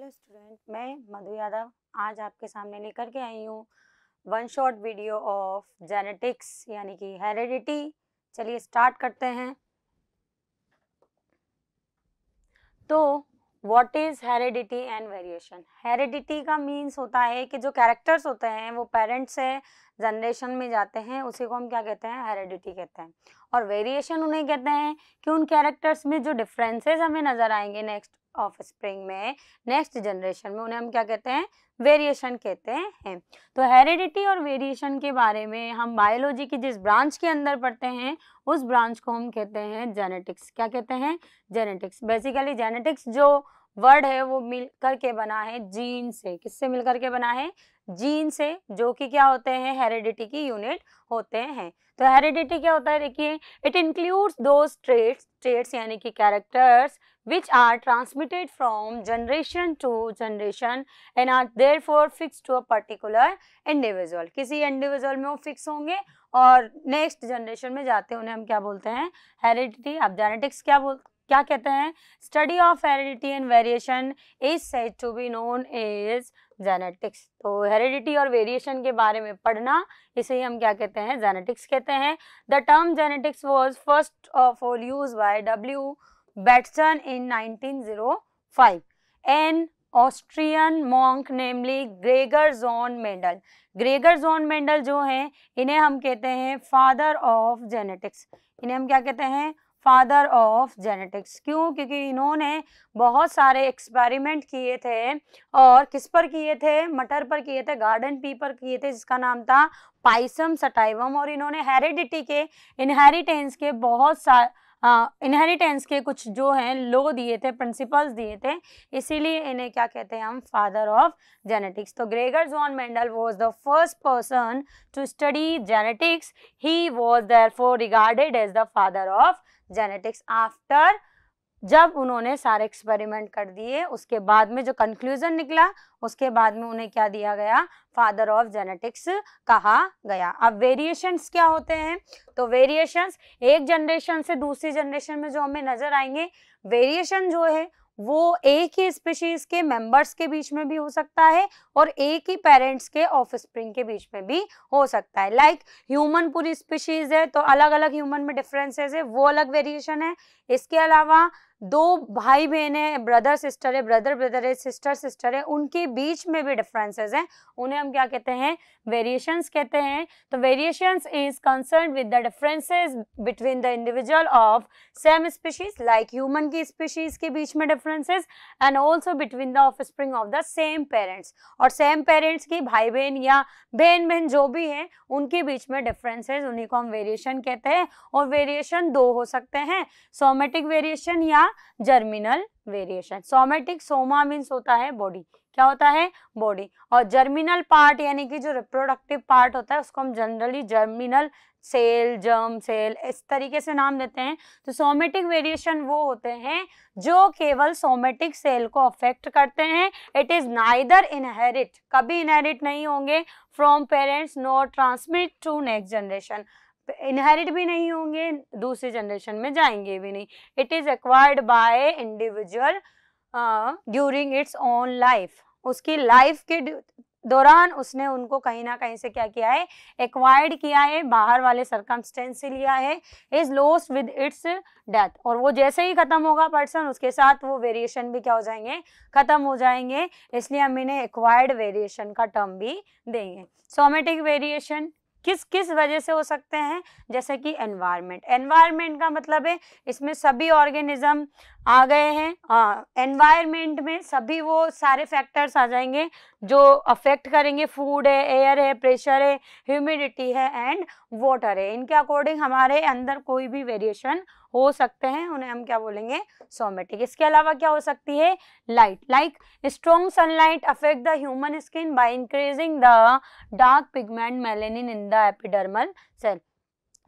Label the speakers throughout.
Speaker 1: Hello student मैं मधु यादव आज आपके सामने लेकर के आई हूँ one shot video of genetics यानी कि हेरिडिटी चलिए स्टार्ट करते हैं तो what is heredity and variation heredity का मीन्स होता है कि जो कैरेक्टर्स होते हैं वो पेरेंट्स से जनरेशन में जाते हैं उसी को हम क्या कहते हैं हेरिडिटी कहते हैं और वेरिएशन उन्हें कहते हैं कि उन कैरेक्टर्स में जो डिफरेंसेस हमें नज़र आएंगे नेक्स्ट ऑफ स्प्रिंग में नेक्स्ट जनरेशन में उन्हें हम क्या कहते हैं वेरिएशन कहते हैं तो हेरिडिटी और वेरिएशन के बारे में हम बायोलॉजी की जिस ब्रांच के अंदर पढ़ते हैं उस ब्रांच को हम कहते हैं जेनेटिक्स क्या कहते हैं जेनेटिक्स बेसिकली जेनेटिक्स जो वर्ड है वो मिल करके बना है जीन से किससे मिलकर के बना है जीन से जो कि क्या होते हैं हेरिडिटी की यूनिट होते हैं तो हेरिडिटी क्या होता है देखिए इट इंक्लूड्स दो ट्रेट्स ट्रेट्स यानी कि characters which are transmitted from generation to generation and are therefore fix to a particular individual किसी इंडिविजुअल में वो फिक्स होंगे और नेक्स्ट जनरेशन में जाते हैं उन्हें हम क्या बोलते हैं हेरिडिटी आप जेनेटिक्स क्या बोल क्या कहते हैं study of heredity and variation is said to be known as genetics तो हेरिडिटी और वेरिएशन के बारे में पढ़ना इसे ही हम क्या कहते हैं जेनेटिक्स कहते हैं the term genetics was first of all use by W Bateson in nineteen an Austrian monk namely Gregor John Mendel Gregor John Mendel जो हैं इन्हें हम कहते हैं फादर ऑफ जेनेटिक्स इन्हें हम क्या कहते हैं फादर ऑफ जेनेटिक्स क्यों क्योंकि इन्होंने बहुत सारे एक्सपेरिमेंट किए थे और किस पर किए थे मटर पर किए थे गार्डन पी पर किए थे जिसका नाम था पाइसम सटाइवम और इन्होंने हेरिडिटी के इनहेरिटेंस के बहुत सा हाँ, इनहेरिटेंस के कुछ जो हैं लो दिए थे प्रिंसिपल्स दिए थे इसीलिए इन्हें क्या कहते हैं हम फादर ऑफ जेनेटिक्स तो Gregor John Mendel was the first person to study genetics he was therefore regarded as the father of genetics after जब उन्होंने सारे एक्सपेरिमेंट कर दिए उसके बाद में जो कंक्लूजन निकला उसके बाद में उन्हें क्या दिया गया फादर ऑफ जेनेटिक्स कहा गया अब वेरिएशंस क्या होते हैं तो वेरिएशंस एक जनरेशन से दूसरी जनरेशन में जो हमें नजर आएंगे वेरिएशन जो है वो एक ही स्पीशीज के मेंबर्स के बीच में भी हो सकता है और एक ही पेरेंट्स के ऑफ के बीच में भी हो सकता है लाइक like, ह्यूमन पूरी स्पीशीज है तो अलग अलग ह्यूमन में डिफरेंसेस है वो अलग वेरिएशन है इसके अलावा दो भाई बहन है ब्रदर सिस्टर है ब्रदर ब्रदर है सिस्टर सिस्टर है उनके बीच में भी डिफरेंसेस हैं उन्हें हम क्या कहते हैं वेरिएशंस कहते हैं तो variations is concern with the differences between the individual of same species like human की स्पीशीज के बीच में differences and also between the offspring of the same parents और सेम पेरेंट्स की भाई बहन या बहन बहन जो भी है उनके बीच में डिफरेंसेज उन्हीं को हम वेरिएशन कहते हैं और वेरिएशन दो हो सकते हैं सोमेटिक वेरिएशन या germinal variation somatic soma means होता है बॉडी क्या होता है बॉडी और जर्मिनल पार्ट यानी कि जो रिप्रोडक्टिव पार्ट होता है उसको हम generally germinal cell germ cell इस तरीके से नाम देते हैं तो सोमेटिक वेरिएशन वो होते हैं जो केवल सोमेटिक सेल को अफेक्ट करते हैं इट इज नाइदर इनहेरिट कभी इनहेरिट नहीं होंगे from parents no transmit to next generation inherit तो भी नहीं होंगे दूसरी जनरेशन में जाएंगे भी नहीं it is acquired by individual during its own life उसकी लाइफ के दौरान उसने उनको कहीं ना कहीं से क्या किया है एक्वायर्ड किया है बाहर वाले सरकमस्टेंस से लिया है is loss with its death और वो जैसे ही खत्म होगा पर्सन उसके साथ वो वेरिएशन भी क्या हो जाएंगे खत्म हो जाएंगे इसलिए हम इन्हें एक्वायर्ड वेरिएशन का टर्म भी देंगे सोमेटिक वेरिएशन किस किस वजह से हो सकते हैं जैसे कि एनवायरनमेंट एनवायरनमेंट का मतलब है इसमें सभी ऑर्गेनिज्म आ गए हैं एनवायरनमेंट में सभी वो सारे फैक्टर्स आ जाएंगे जो अफेक्ट करेंगे फूड है एयर है प्रेशर है ह्यूमिडिटी है एंड वाटर है इनके अकॉर्डिंग हमारे अंदर कोई भी वेरिएशन हो सकते हैं उन्हें हम क्या बोलेंगे सोमेटिक इसके अलावा क्या हो सकती है light like strong sunlight affect the human skin by increasing the dark pigment melanin in the epidermal cell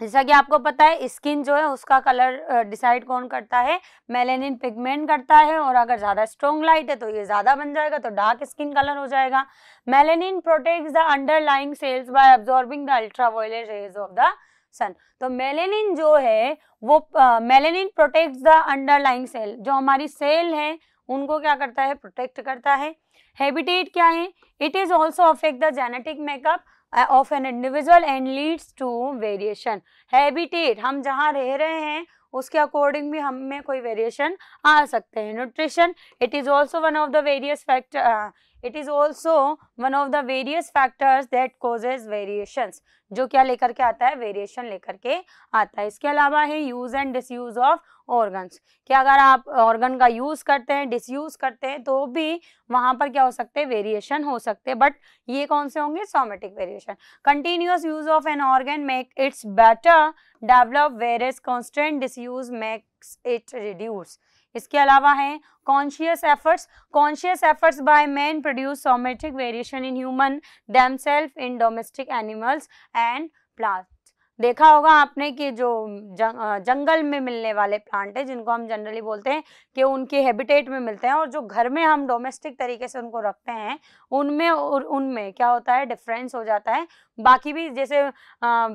Speaker 1: जैसा कि आपको पता है स्किन जो है उसका कलर डिसाइड कौन करता है मेलेनिन पिगमेंट करता है और अगर ज़्यादा स्ट्रॉन्ग लाइट है तो ये ज़्यादा बन जाएगा तो डार्क स्किन कलर हो जाएगा melanin protects the underlying cells by absorbing the ultraviolet rays of the sun तो मेलेनिन जो है वो melanin protect the underlying cell जो हमारी सेल है उनको क्या करता है प्रोटेक्ट करता है हैबिटेट क्या है it is also affect the genetic makeup of an individual and leads to variation habitat हम जहाँ रह रहे हैं उसके अकॉर्डिंग भी हम में कोई वेरिएशन आ सकते हैं nutrition it is also one of the various factor it is also one of the various factors that causes variations जो क्या लेकर के आता है वेरिएशन लेकर के आता है इसके अलावा है use and disuse of organs क्या अगर आप ऑर्गन का यूज करते हैं डिसयूज करते हैं तो भी वहां पर क्या हो सकते हैं वेरिएशन हो सकते हैं बट ये कौन से होंगे somatic variation continuous use of an organ make its better develop whereas constant disuse makes it reduce इसके अलावा है conscious efforts conscious efforts by man produce somatic variation in human them self in domestic animals and plant देखा होगा आपने कि जो जंग, जंगल में मिलने वाले प्लांट है जिनको हम जनरली बोलते हैं कि उनके हैबिटेट में मिलते हैं और जो घर में हम डोमेस्टिक तरीके से उनको रखते हैं उनमें और उनमें क्या होता है डिफरेंस हो जाता है बाकी भी जैसे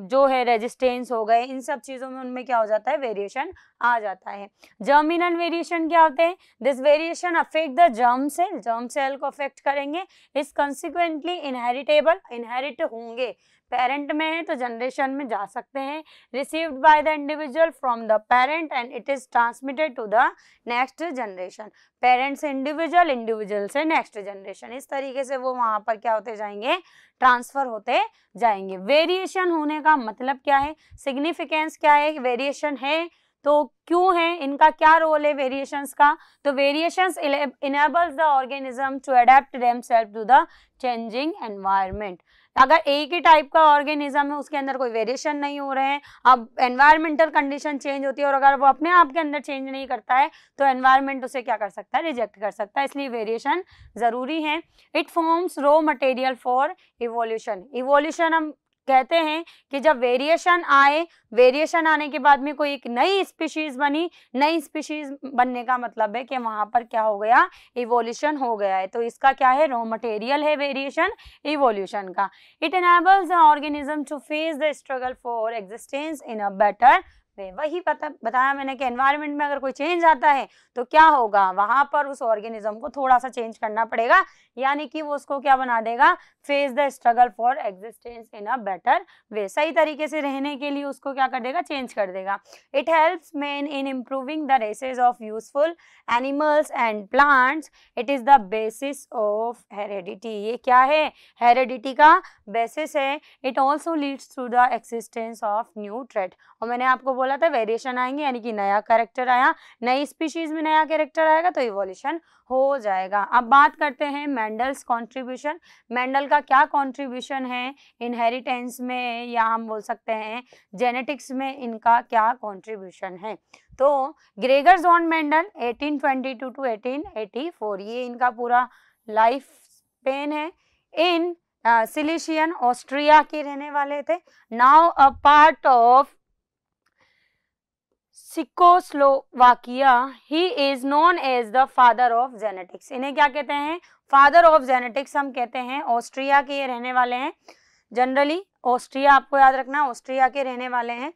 Speaker 1: जो है रेजिस्टेंस हो गए इन सब चीज़ों में उनमें क्या हो जाता है वेरिएशन आ जाता है जर्मिनल वेरिएशन क्या होते हैं this variation affect the germ cell germ cell को अफेक्ट करेंगे इस कंसिक्वेंटली इनहेरिटेबल इनहेरिट होंगे पेरेंट में है तो जनरेशन में जा सकते हैं received by the individual from the parent and it is transmitted to the next generation parents individual individual से नेक्स्ट जनरेशन इस तरीके से वो वहां पर क्या होते जाएंगे ट्रांसफर होते जाएंगे वेरिएशन होने का मतलब क्या है सिग्निफिकेंस क्या है वेरिएशन है तो क्यों है इनका क्या रोल है वेरिएशंस का तो variations enables the organism to adapt to the changing environment अगर एक ही टाइप का ऑर्गेनिज्म है उसके अंदर कोई वेरिएशन नहीं हो रहे हैं अब एनवायरमेंटल कंडीशन चेंज होती है और अगर वो अपने आप के अंदर चेंज नहीं करता है तो एनवायरमेंट उसे क्या कर सकता है रिजेक्ट कर सकता है इसलिए वेरिएशन ज़रूरी है it forms raw material for evolution evolution हम कहते हैं कि जब वेरिएशन आए वेरिएशन आने के बाद में कोई एक नई स्पीशीज बनी नई स्पीशीज बनने का मतलब है कि वहां पर क्या हो गया इवोल्यूशन हो गया है तो इसका क्या है रॉ मटेरियल है वेरिएशन इवोल्यूशन का it enables organism to face the struggle for existence in a better वही पता बताया मैंने कि एनवायरनमेंट में अगर कोई चेंज आता है तो क्या होगा वहां पर उस ऑर्गेनिज्म को थोड़ा सा चेंज करना पड़ेगा यानी कि वो उसको क्या बना देगा face the struggle for existence in a better way सही तरीके से रहने के लिए उसको क्या कर देगा चेंज कर देगा it helps man in improving the races of useful animals and plants it is the basis of heredity ये क्या है हेरिडिटी का बेसिस है it also leads through the existence of new trait और मैंने आपको बोला था वेरिएशन आएंगे यानी कि नया करेक्टर आया नई स्पीशीज में नया कैरेक्टर आएगा तो इवोल्यूशन हो जाएगा अब बात करते हैं मैंडल्स कंट्रीब्यूशन मैंडल का क्या कंट्रीब्यूशन है इनहेरिटेंस में या हम बोल सकते हैं जेनेटिक्स में इनका क्या कंट्रीब्यूशन है तो ग्रेगर जॉन मैंडल 1822 टू 1884 ये इनका पूरा लाइफ पेन है इन सिलिशियन ऑस्ट्रिया के रहने वाले थे now a part of Czechoslovakia he is known as the father of genetics इन्हें क्या कहते हैं फादर ऑफ जेनेटिक्स हम कहते हैं ऑस्ट्रिया के रहने वाले हैं जनरली ऑस्ट्रिया आपको याद रखना ऑस्ट्रिया के रहने वाले हैं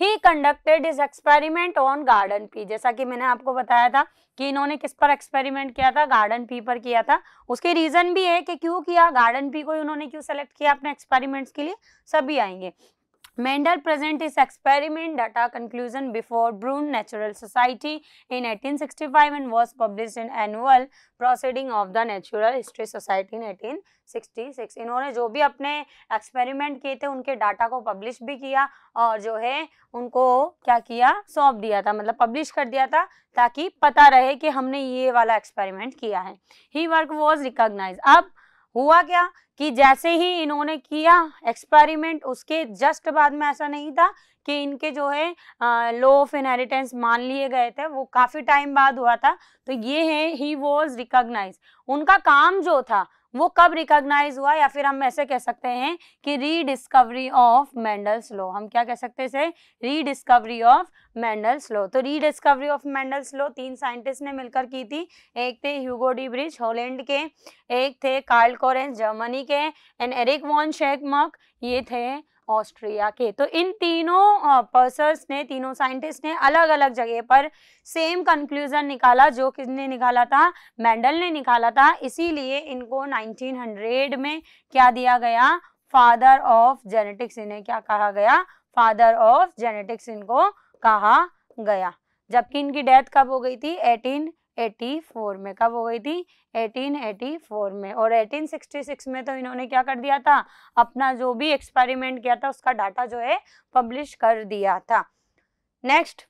Speaker 1: he conducted his experiment on garden pea जैसा कि मैंने आपको बताया था कि इन्होंने किस पर एक्सपेरिमेंट किया था गार्डन पी पर किया था उसके रीजन भी है कि क्यों किया गार्डन पी को इन्होंने क्यों सेलेक्ट किया अपने एक्सपेरिमेंट्स के लिए सभी आएंगे Mendel present his experiment data conclusion before Brun Natural Society in 1865 and was published in annual proceeding of the Natural History Society in 1866. इन्होंने जो भी अपने एक्सपेरिमेंट किए थे उनके डाटा को पब्लिश भी किया और जो है उनको क्या किया सौंप दिया था मतलब पब्लिश कर दिया था ताकि पता रहे कि हमने ये वाला एक्सपेरिमेंट किया है ही वर्क वॉज रिकॉग्नाइज अब हुआ क्या कि जैसे ही इन्होंने किया एक्सपेरिमेंट उसके जस्ट बाद में ऐसा नहीं था कि इनके जो है लो ऑफ इनहेरिटेंस मान लिए गए थे वो काफ़ी टाइम बाद हुआ था तो ये है ही वॉज रिकॉग्नाइज उनका काम जो था वो कब रिकॉग्नाइज हुआ या फिर हम ऐसे कह सकते हैं कि रीडिस्कवरी ऑफ मैंडल्स लो हम क्या कह सकते हैं इसे रीडिस्कवरी ऑफ मैंडल्स लो तो रीडिस्कवरी ऑफ मैंडल्स लो तीन साइंटिस्ट ने मिलकर की थी एक थे ह्यूगो डी ब्रिज हॉलैंड के एक थे कार्ल कोरेंस जर्मनी के एंड एरिक वॉन शेकमक ये थे ऑस्ट्रिया के तो इन तीनों पर्सन ने तीनों साइंटिस्ट ने अलग अलग जगह पर सेम कंक्लूजन निकाला जो किसने निकाला था मेंडल ने निकाला था इसीलिए इनको 1900 में क्या दिया गया फादर ऑफ जेनेटिक्स इन्हें क्या कहा गया फादर ऑफ जेनेटिक्स इनको कहा गया जबकि इनकी डेथ कब हो गई थी एटीन 1884 में कब हो गई थी 1884 में और 1866 में तो इन्होंने क्या कर दिया था अपना जो भी एक्सपेरिमेंट किया था उसका डाटा जो है पब्लिश कर दिया था नेक्स्ट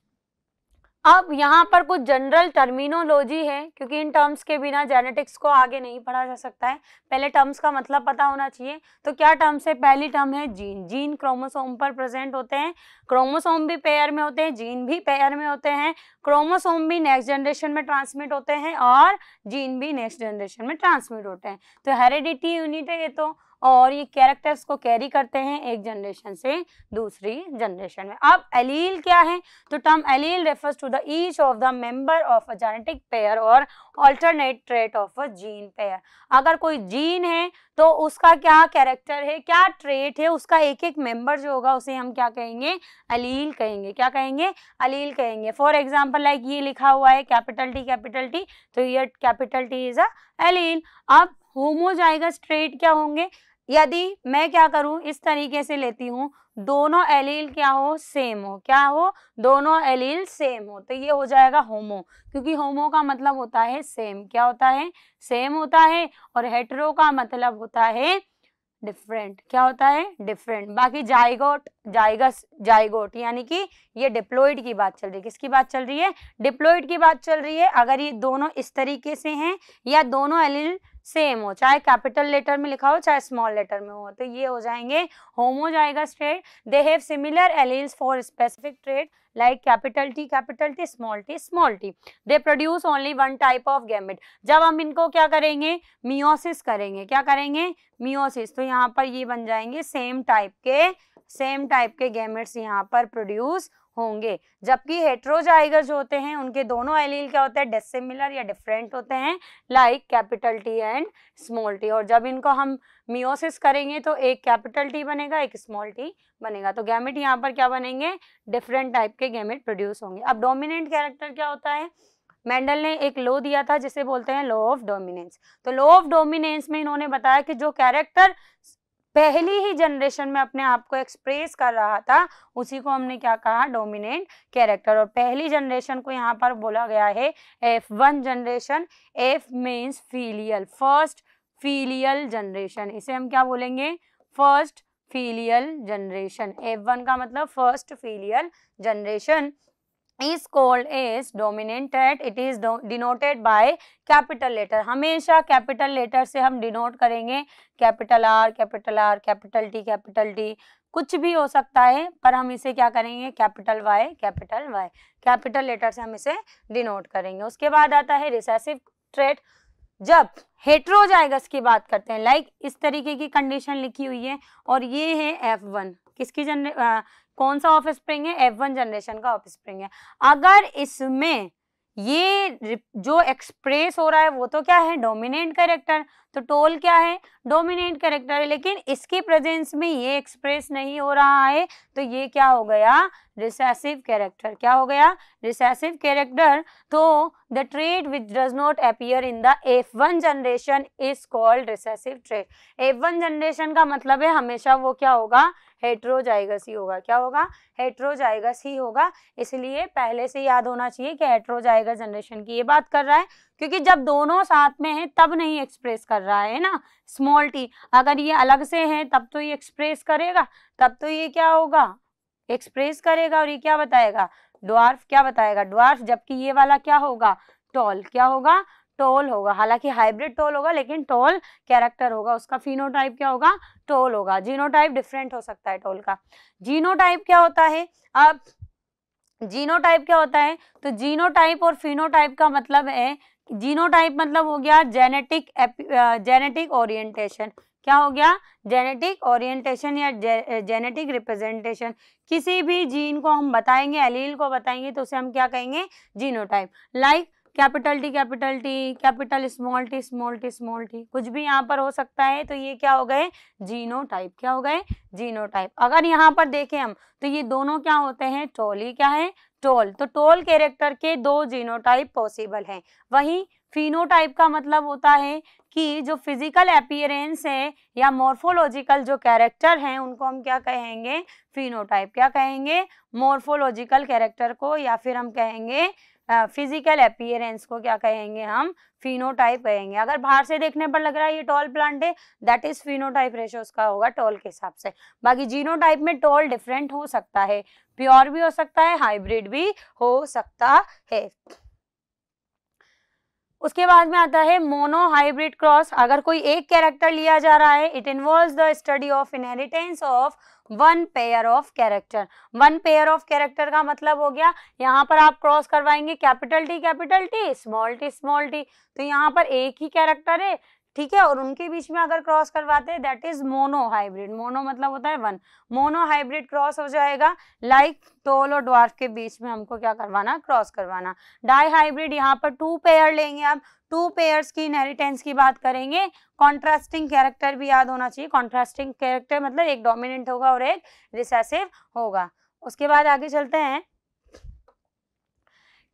Speaker 1: अब यहाँ पर कुछ जनरल टर्मिनोलॉजी है क्योंकि इन टर्म्स के बिना जेनेटिक्स को आगे नहीं पढ़ा जा सकता है पहले टर्म्स का मतलब पता होना चाहिए तो क्या टर्म्स है पहली टर्म है जीन जीन क्रोमोसोम पर प्रेजेंट होते हैं क्रोमोसोम भी पेयर में होते हैं जीन भी पेयर में होते हैं क्रोमोसोम भी नेक्स्ट जनरेशन में ट्रांसमिट होते हैं और जीन भी नेक्स्ट जनरेशन में ट्रांसमिट होते हैं तो हेरिडिटी यूनिट है ये तो और ये कैरेक्टर्स को कैरी करते हैं एक जनरेशन से दूसरी जनरेशन में अब एलील क्या है तो term allele refers to the each of the member of a genetic pair और alternate trait of a gene pair अगर कोई जीन है तो उसका क्या कैरेक्टर है क्या ट्रेट है उसका एक एक मेंबर जो होगा उसे हम क्या कहेंगे अलील कहेंगे क्या कहेंगे अलील कहेंगे फॉर एग्जाम्पल लाइक ये लिखा हुआ है कैपिटल टी कैपिटल टी तो ये कैपिटल टी इज अलील अब होमोजाइगस ट्रेट क्या होंगे यदि मैं क्या करूं इस तरीके से लेती हूं दोनों एलील क्या हो सेम हो क्या हो दोनों एलील सेम हो तो ये हो जाएगा होमो क्योंकि होमो का मतलब होता है सेम क्या होता है सेम होता है और हेटरो का मतलब होता है डिफरेंट क्या होता है डिफरेंट बाकी जाइगोट जाइगस जाइगोट यानी कि ये डिप्लोइड की बात चल रही है किसकी बात चल रही है डिप्लोइड की बात चल रही है अगर ये दोनों इस तरीके से हैं या दोनों एलील सेम हो चाहे कैपिटल लेटर में लिखा हो चाहे स्मॉल लेटर में हो तो ये हो जाएंगे homozygous trait they have similar alleles for specific trait like capital T capital T small T small T they produce only one type of gamete जब हम इनको क्या करेंगे मियोसिस करेंगे क्या करेंगे मियोसिस तो यहाँ पर ये बन जाएंगे सेम टाइप के सेम टाइप के गैमेट्स यहाँ पर प्रोड्यूस होंगे जबकि हेट्रोजाइगस होते हैं उनके दोनों एलील क्या होते हैं डिसिमिलर या डिफरेंट होते हैं like capital T and small T और जब इनको हम मियोसिस करेंगे तो एक कैपिटल टी बनेगा एक स्मॉल टी बनेगा तो गैमेट यहाँ पर क्या बनेंगे डिफरेंट टाइप के गैमेट प्रोड्यूस होंगे अब डोमिनेंट कैरेक्टर क्या होता है मेंडल ने एक लो दिया था जिसे बोलते हैं लो ऑफ डोमिनेंस तो लो ऑफ डोमिनेंस में इन्होंने बताया कि जो कैरेक्टर पहली ही जनरेशन में अपने आप को एक्सप्रेस कर रहा था उसी को हमने क्या कहा डोमिनेंट कैरेक्टर और पहली जनरेशन को यहाँ पर बोला गया है F one generation F means filial first filial generation इसे हम क्या बोलेंगे first filial generation F one का मतलब first filial generation is called as dominant cat it is denoted by capital letter हमेशा capital letter से हम denote करेंगे capital R capital R capital T capital T कुछ भी हो सकता है पर हम इसे क्या करेंगे capital Y capital Y capital letter से हम इसे डिनोट करेंगे उसके बाद आता है रिसेसिव ट्रेट जब हेट्रोजाइगस की बात करते हैं लाइक like इस तरीके की कंडीशन लिखी हुई है और ये है एफ वन किसकी जनरे कौन सा ऑफ स्प्रिंग है एफ वन जनरेशन का ऑफ स्प्रिंग है अगर इसमें ये जो एक्सप्रेस हो रहा है वो तो क्या है डोमिनेंट कैरेक्टर तो टोल क्या है डोमिनेंट करेक्टर है लेकिन इसकी प्रेजेंस में ये एक्सप्रेस नहीं हो रहा है तो ये क्या हो गया रिसेसिव कैरेक्टर क्या हो गया रिसेसिव कैरेक्टर तो the trait which does not appear in the F one generation is called recessive trait F one generation का मतलब है हमेशा वो क्या होगा हेट्रोजाइगस ही होगा क्या होगा हेट्रोजाइगस ही होगा इसलिए पहले से याद होना चाहिए कि हेट्रोजाइगस जनरेशन की ये बात कर रहा है क्योंकि जब दोनों साथ में है तब नहीं एक्सप्रेस कर रहा है ना स्मॉल टी अगर ये अलग से है तब तो ये एक्सप्रेस करेगा तब तो ये क्या होगा एक्सप्रेस करेगा और ये क्या बताएगा ड्वार्फ क्या बताएगा ड्वार्फ जबकि ये वाला क्या होगा टॉल क्या होगा टोल होगा हालांकि हाइब्रिड टोल होगा लेकिन टोल कैरेक्टर होगा उसका फिनोटाइप क्या होगा टोल होगा जीनोटाइप डिफरेंट हो सकता है टोल का जीनोटाइप क्या होता है अब जीनोटाइप क्या होता है तो जीनोटाइप और फिनोटाइप का मतलब है जीनोटाइप मतलब हो गया जेनेटिक जेनेटिक ओरिएंटेशन क्या हो गया जेनेटिक ओरिएंटेशन या जे, जेनेटिक रिप्रेजेंटेशन किसी भी जीन को हम बताएंगे एलील को बताएंगे तो उसे हम क्या कहेंगे genotype like like, capital T capital T capital small T small T small T कुछ भी यहाँ पर हो सकता है तो ये क्या हो गए जीनो टाइप क्या हो गए जीनो टाइप अगर यहाँ पर देखें हम तो ये दोनों क्या होते हैं टोली क्या है टोल तो टोल कैरेक्टर के दो टाइप पॉसिबल हैं वहीं फिनोटाइप का मतलब होता है कि जो फिजिकल अपियरेंस है या मोर्फोलॉजिकल जो कैरेक्टर हैं उनको हम क्या कहेंगे फिनोटाइप क्या कहेंगे मॉर्फोलॉजिकल कैरेक्टर को या फिर हम कहेंगे फिजिकल अपियरेंस को क्या कहेंगे हम फिनोटाइप कहेंगे अगर बाहर से देखने पर लग रहा है ये टॉल प्लांट है दैट इज फिनोटाइप रेशो उसका होगा टॉल के हिसाब से बाकी जीनोटाइप में टॉल डिफरेंट हो सकता है प्योर भी हो सकता है हाइब्रिड भी हो सकता है उसके बाद में आता है मोनो हाइब्रिड क्रॉस अगर कोई एक कैरेक्टर लिया जा रहा है it involve the study of inheritance of one pair of character one pair of character का मतलब हो गया यहाँ पर आप क्रॉस करवाएंगे capital T capital T small T small T तो यहाँ पर एक ही कैरेक्टर है ठीक है और उनके बीच में अगर क्रॉस करवाते हैं that is monohybrid mono मतलब होता है वन मोनो हाइब्रिड क्रॉस हो जाएगा लाइक टोल और ड्वार्फ के बीच में हमको क्या करवाना क्रॉस करवाना डाई हाइब्रिड यहाँ पर टू पेयर लेंगे आप टू पेयर्स की इनहेरिटेंस की बात करेंगे कॉन्ट्रास्टिंग कैरेक्टर भी याद होना चाहिए कॉन्ट्रास्टिंग कैरेक्टर मतलब एक डोमिनेंट होगा और एक रिसेसिव होगा उसके बाद आगे चलते हैं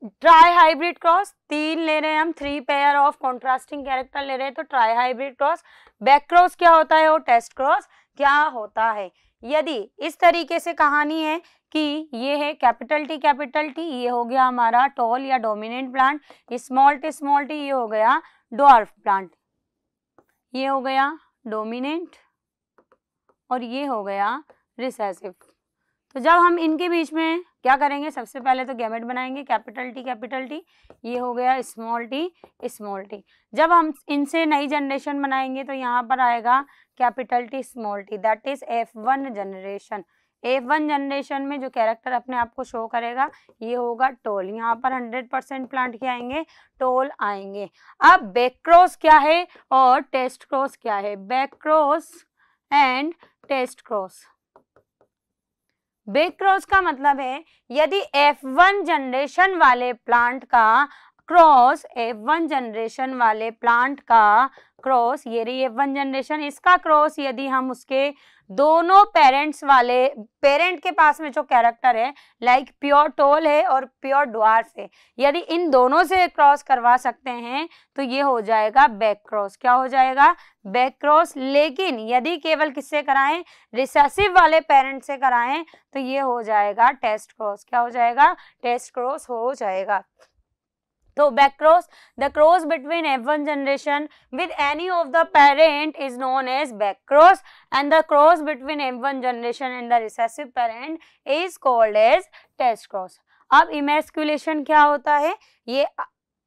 Speaker 1: ट्राई हाइब्रिड क्रॉस तीन ले रहे हैं हम three pair of contrasting character ले रहे हैं तो trihybrid cross back cross क्या होता है और टेस्ट क्रॉस क्या होता है यदि इस तरीके से कहानी है कि ये है कैपिटल टी कैपिटल टी ये हो गया हमारा टॉल या dominant plant small T small T ये हो गया डॉर्फ प्लांट ये हो गया डोमिनेंट और ये हो गया रिसेसिव तो जब हम इनके बीच में क्या करेंगे सबसे पहले तो गैमेट बनाएंगे कैपिटल टी कैपिटल टी ये हो गया स्मॉल टी स्मॉल टी जब हम इनसे नई जनरेशन बनाएंगे तो यहाँ पर आएगा capital T small T that is F one generation F one generation में जो कैरेक्टर अपने आप को शो करेगा ये होगा टोल यहाँ पर हंड्रेड परसेंट प्लांट क्या आएंगे टोल आएंगे अब बैकक्रॉस क्या है और टेस्ट क्रॉस क्या है backcross and test cross back cross का मतलब है यदि एफ वन जनरेशन वाले प्लांट का क्रॉस एफ वन जनरेशन वाले प्लांट का क्रॉस ये रही एफ वन जनरेशन इसका क्रॉस यदि हम उसके दोनों पेरेंट्स वाले पेरेंट के पास में जो कैरेक्टर है लाइक प्योर टोल है और प्योर डुआर से यदि इन दोनों से क्रॉस करवा सकते हैं तो ये हो जाएगा बैक क्रॉस क्या हो जाएगा बैक क्रॉस लेकिन यदि केवल किससे कराएं रिसेसिव वाले पेरेंट से कराएं तो ये हो जाएगा टेस्ट क्रॉस क्या हो जाएगा टेस्ट क्रॉस हो जाएगा तो backcross the cross between F one generation with any of the parent is known as backcross and the cross between F one generation and the recessive parent is called as test cross अब emasculation क्या होता है ये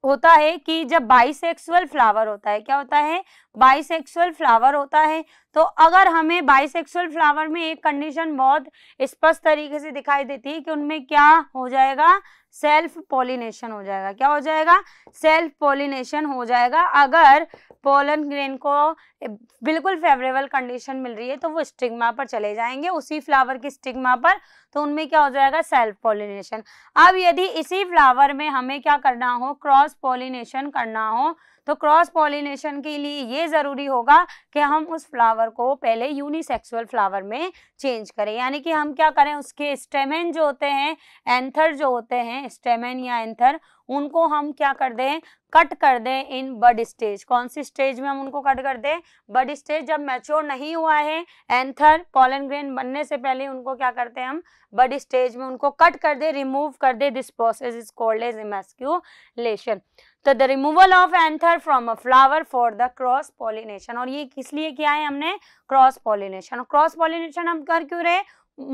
Speaker 1: होता है कि जब bisexual flower होता है क्या होता है बाइसेक्सुअल फ्लावर होता है तो अगर हमें बाइसेक्सुअल फ्लावर में एक कंडीशन बहुत स्पष्ट तरीके से दिखाई देती है कि उनमें क्या हो जाएगा सेल्फ पोलिनेशन हो जाएगा क्या हो जाएगा सेल्फ पोलिनेशन हो जाएगा अगर पोलन ग्रेन को बिल्कुल फेवरेबल कंडीशन मिल रही है तो वो स्टिग्मा पर चले जाएंगे उसी फ्लावर की स्टिग्मा पर तो उनमें क्या हो जाएगा सेल्फ पोलिनेशन अब यदि इसी फ्लावर में हमें क्या करना हो क्रॉस पोलिनेशन करना हो तो क्रॉस पॉलिनेशन के लिए ये ज़रूरी होगा कि हम उस फ्लावर को पहले यूनिसेक्सुअल फ्लावर में चेंज करें यानी कि हम क्या करें उसके स्टेमेन जो होते हैं एंथर जो होते हैं स्टेमेन या एंथर उनको हम क्या कर दें कट कर दें इन बड स्टेज कौन सी स्टेज में हम उनको कट कर दें बड स्टेज जब मैच्योर नहीं हुआ है एंथर पॉलन ग्रेन बनने से पहले उनको क्या करते हैं हम बड स्टेज में उनको कट कर दे रिमूव कर दे this process is called as emasculation तो the removal of anther from a flower for the cross pollination और ये किस लिए किया है हमने क्रॉस पॉलिनेशन और क्रॉस पॉलिनेशन हम कर क्यों रहे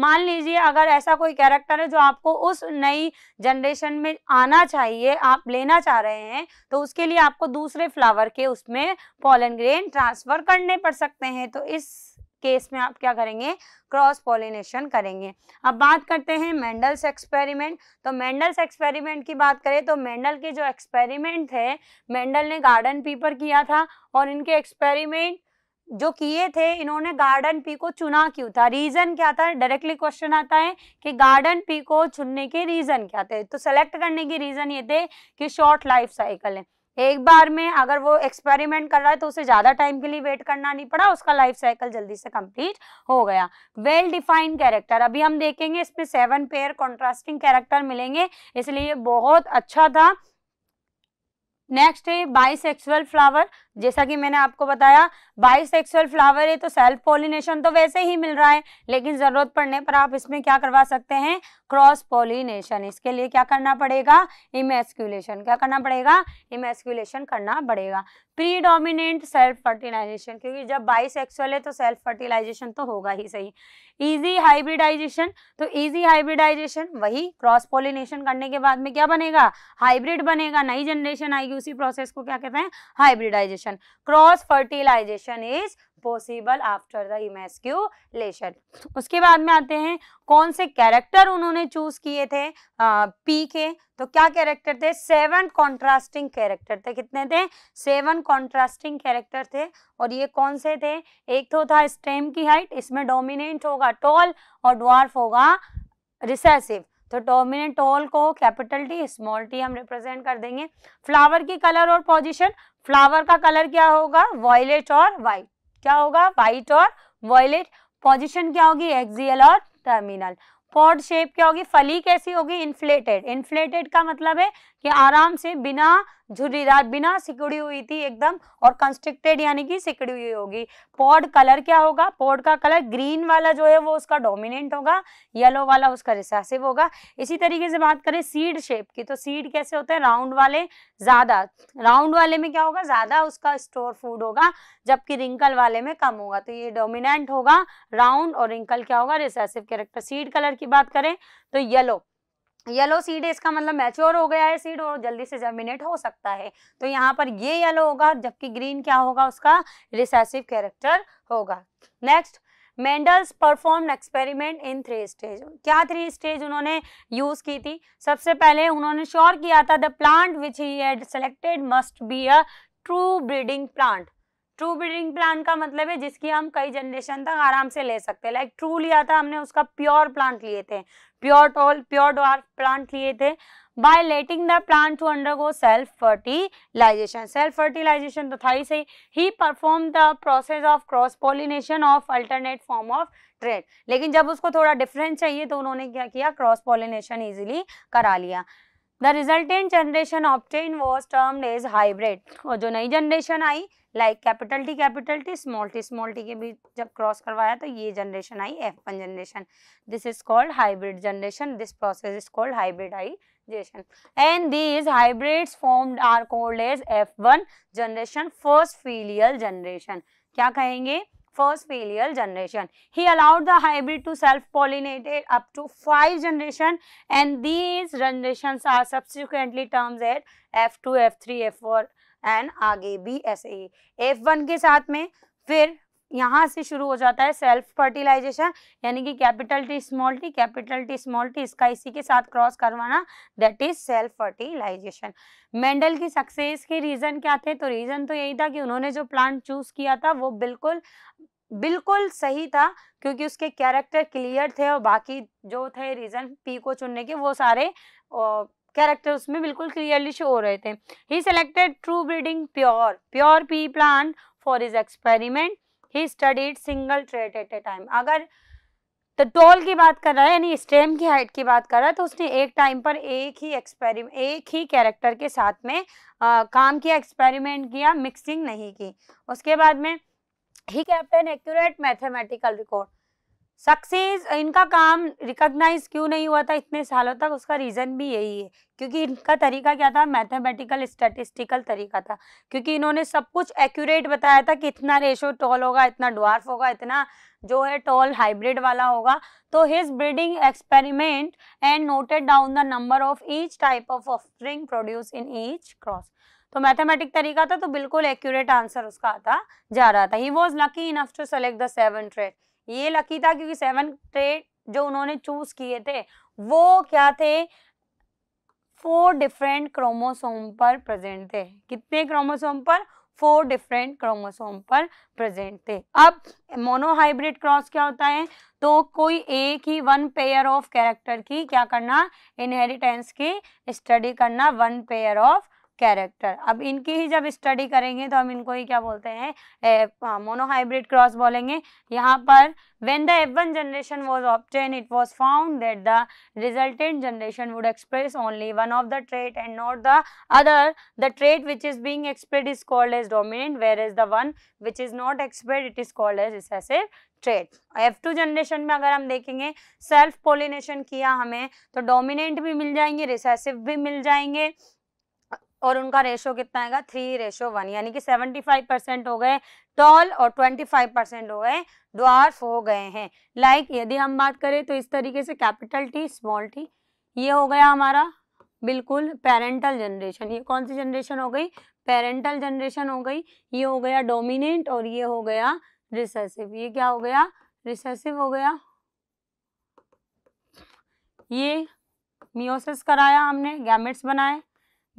Speaker 1: मान लीजिए अगर ऐसा कोई कैरेक्टर है जो आपको उस नई जनरेशन में आना चाहिए आप लेना चाह रहे हैं तो उसके लिए आपको दूसरे फ्लावर के उसमें पॉलन ग्रेन ट्रांसफ़र करने पड़ सकते हैं तो इस केस में आप क्या करेंगे क्रॉस पॉलिनेशन करेंगे अब बात करते हैं मेंडल्स एक्सपेरिमेंट तो मेंडल्स एक्सपेरिमेंट की बात करें तो मेंडल के जो एक्सपेरिमेंट थे मेंडल ने गार्डन पीपर किया था और इनके एक्सपेरिमेंट जो किए थे इन्होंने गार्डन पी को चुना क्यों था रीजन क्या था डायरेक्टली क्वेश्चन आता है कि गार्डन पी को चुनने के रीजन क्या थे तो सेलेक्ट करने के रीजन ये थे कि शॉर्ट लाइफ साइकिल है एक बार में अगर वो एक्सपेरिमेंट कर रहा है तो उसे ज़्यादा टाइम के लिए वेट करना नहीं पड़ा उसका लाइफ साइकिल जल्दी से कंप्लीट हो गया वेल डिफाइंड कैरेक्टर अभी हम देखेंगे इसमें सेवन पेयर कॉन्ट्रास्टिंग कैरेक्टर मिलेंगे इसलिए बहुत अच्छा था नेक्स्ट है बाइसेक्सुअल फ्लावर जैसा कि मैंने आपको बताया सेक्सुअल फ्लावर है तो सेल्फ पोलिनेशन तो वैसे ही मिल रहा है लेकिन ज़रूरत पड़ने पर आप इसमें क्या करवा सकते हैं क्रॉस पोलिनेशन इसके लिए क्या करना पड़ेगा इमेस्क्यूलेशन क्या करना पड़ेगा इमेस्क्यूलेशन करना पड़ेगा प्रीडोमिनेंट सेल्फ फर्टिलाइजेशन क्योंकि जब सेक्सुअल है तो सेल्फ फर्टिलाइजेशन तो होगा ही सही इजी हाइब्रिडाइजेशन तो इजी हाइब्रिडाइजेशन वही क्रॉस पोलिनेशन करने के बाद में क्या बनेगा हाइब्रिड बनेगा नई जनरेशन आएगी उसी प्रोसेस को क्या कहते हैं hybridization cross fertilization is possible after the emasculation उसके बाद में आते हैं कौन से कैरेक्टर उन्होंने चूज किए थे पी के तो क्या कैरेक्टर थे सेवन कॉन्ट्रास्टिंग कैरेक्टर थे कितने थे सेवन कॉन्ट्रास्टिंग कैरेक्टर थे और ये कौन से थे एक तो था स्टेम की हाइट इसमें डोमिनेंट होगा टॉल और ड्वार्फ होगा रिसेसिव तो डोमिनेंट टॉल को कैपिटल टी स्मॉल टी हम रिप्रेजेंट कर देंगे फ्लावर की कलर और पोजिशन फ्लावर का कलर क्या होगा वॉयलेट और वाइट क्या होगा वाइट और वॉयलेट पोजिशन क्या होगी एक्सियल और टर्मिनल पॉड शेप क्या होगी फली कैसी होगी इन्फ्लेटेड इन्फ्लेटेड का मतलब है कि आराम से बिना झुर्रीदार बिना सिकुड़ी हुई थी एकदम और कंस्ट्रिक्टेड यानी कि सिकड़ी हुई होगी पॉड कलर क्या होगा पॉड का कलर ग्रीन वाला जो है वो उसका डोमिनेंट होगा येलो वाला उसका रिसेसिव होगा इसी तरीके से बात करें सीड शेप की तो सीड कैसे होते हैं राउंड वाले ज़्यादा राउंड वाले में क्या होगा ज़्यादा उसका स्टोर फूड होगा जबकि रिंकल वाले में कम होगा तो ये डोमिनेंट होगा राउंड और रिंकल क्या होगा रिसेसिव कैरेक्टर सीड कलर की बात करें तो येलो येलो सीड है इसका मतलब मैच्योर हो गया है सीड और जल्दी से जर्मिनेट हो सकता है तो यहाँ पर ये येलो होगा जबकि ग्रीन क्या होगा उसका रिसेसिव कैरेक्टर होगा next Mendel's perform experiment in three stage क्या थ्री स्टेज उन्होंने यूज की थी सबसे पहले उन्होंने श्योर किया था the plant which he must be a true breeding plant true breeding plant का मतलब है जिसकी हम कई जनरेशन तक आराम से ले सकते हैं लाइक ट्रू लिया था हमने उसका प्योर प्लांट लिए थे pure tall pure dwarf plant लिए थे by letting the plant to undergo self fertilization self fertilization तो था ही सही he perform the process of cross pollination of alternate form of trait लेकिन जब उसको थोड़ा डिफरेंस चाहिए तो उन्होंने क्या किया क्रॉस पॉलिनेशन ईजिली करा लिया the resultant generation obtain was termed as hybrid और जो नई जनरेशन आई like capital T capital T small T small T के बीच जब क्रॉस करवाया तो ये जनरेशन आई F one generation this is called hybrid generation this process is called hybridization and these hybrids formed are called as F one generation first filial generation क्या कहेंगे and आगे भी ऐसे ही एफ वन के साथ में फिर यहाँ से शुरू हो जाता है सेल्फ फर्टिलाइजेशन यानी कि capital T small T capital T small T इसका इसी के साथ क्रॉस करवाना that is self fertilization Mendel की सक्सेस के रीज़न क्या थे तो रीज़न तो यही था कि उन्होंने जो प्लांट चूज किया था वो बिल्कुल बिल्कुल सही था क्योंकि उसके कैरेक्टर क्लियर थे और बाकी जो थे रीज़न पी को चुनने के वो सारे कैरेक्टर उसमें बिल्कुल क्लियरली शो हो रहे थे he selected true breeding pure pure pea plant for his experiment he studied single trait at a time अगर तो टोल की बात कर रहा है यानी स्टेम की हाइट की बात कर रहा है तो उसने एक टाइम पर एक ही एक्सपेरिमेंट एक ही कैरेक्टर के साथ में आ, काम किया एक्सपेरिमेंट किया मिक्सिंग नहीं की उसके बाद में he kept accurate mathematical record success इनका काम रिकॉग्नाइज क्यों नहीं हुआ था इतने सालों तक उसका रीज़न भी यही है क्योंकि इनका तरीका क्या था मैथमेटिकल स्टैटिस्टिकल तरीका था क्योंकि इन्होंने सब कुछ एक्यूरेट बताया था कि इतना रेशो टॉल होगा इतना ड्वार्फ होगा इतना जो है टॉल हाइब्रिड वाला होगा तो his breeding experiment and noted down the number of each type of offspring produce in each cross तो मैथमेटिक तरीका था तो बिल्कुल एक्यूरेट आंसर उसका आता जा रहा था he was lucky enough to select the seven trait ये लकी था क्योंकि सेवन ट्रेड जो उन्होंने चूज किए थे वो क्या थे फोर डिफरेंट क्रोमोसोम पर प्रेजेंट थे कितने क्रोमोसोम पर फोर डिफरेंट क्रोमोसोम पर प्रेजेंट थे अब मोनोहाइब्रिड क्रॉस क्या होता है तो कोई एक ही वन पेयर ऑफ कैरेक्टर की क्या करना इनहेरिटेंस की स्टडी करना वन पेयर ऑफ कैरेक्टर अब इनकी ही जब स्टडी करेंगे तो हम इनको ही क्या बोलते हैं मोनोहाइब्रिड क्रॉस बोलेंगे यहाँ पर when the F one generation was obtain it was found that the resultant generation would express only one of the trait and not the other the trait which is being expressed is called as dominant whereas the one which is not expressed it is called as recessive trait F two generation में अगर हम देखेंगे self pollination किया हमें तो dominant भी मिल जाएंगे recessive भी मिल जाएंगे और उनका रेशो कितना आएगा थ्री रेशो वन यानी कि सेवेंटी फाइव परसेंट हो गए टॉल और ट्वेंटी फाइव परसेंट हो गए ड्वार्फ हो गए हैं लाइक like, यदि हम बात करें तो इस तरीके से कैपिटल टी स्मॉल टी ये हो गया हमारा बिल्कुल पेरेंटल जनरेशन ये कौन सी जनरेशन हो गई पेरेंटल जनरेशन हो गई ये हो गया डोमिनेंट और ये हो गया रिसेसिव ये क्या हो गया रिसेसिव हो गया ये मियोसिस कराया हमने गैमेट्स बनाए